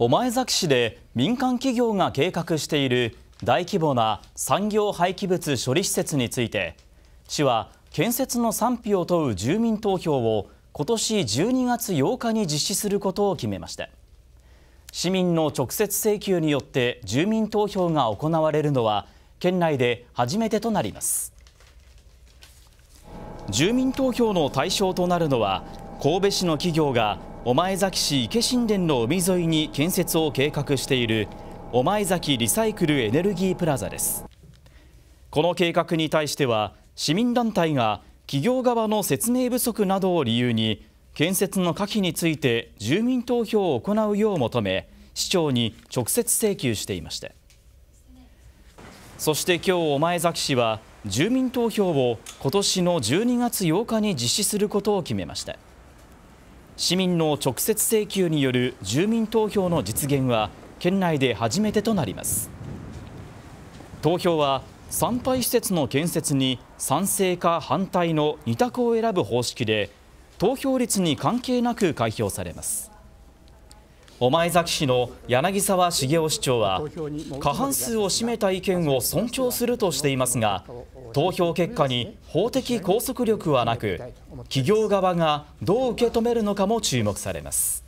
御前崎市で民間企業が計画している大規模な産業廃棄物処理施設について市は建設の賛否を問う住民投票を今年12月8日に実施することを決めました市民の直接請求によって住民投票が行われるのは県内で初めてとなります住民投票の対象となるのは神戸市の企業が御前崎市池新田の海沿いに建設を計画している御前崎リサイクルエネルギープラザですこの計画に対しては市民団体が企業側の説明不足などを理由に建設の可否について住民投票を行うよう求め市長に直接請求していましたそして今日御前崎市は住民投票を今年の12月8日に実施することを決めました市民の直接請求による住民投票の実現は県内で初めてとなります投票は参拝施設の建設に賛成か反対の2択を選ぶ方式で投票率に関係なく開票されます御前崎市の柳沢茂雄市長は過半数を占めた意見を尊重するとしていますが投票結果に法的拘束力はなく企業側がどう受け止めるのかも注目されます。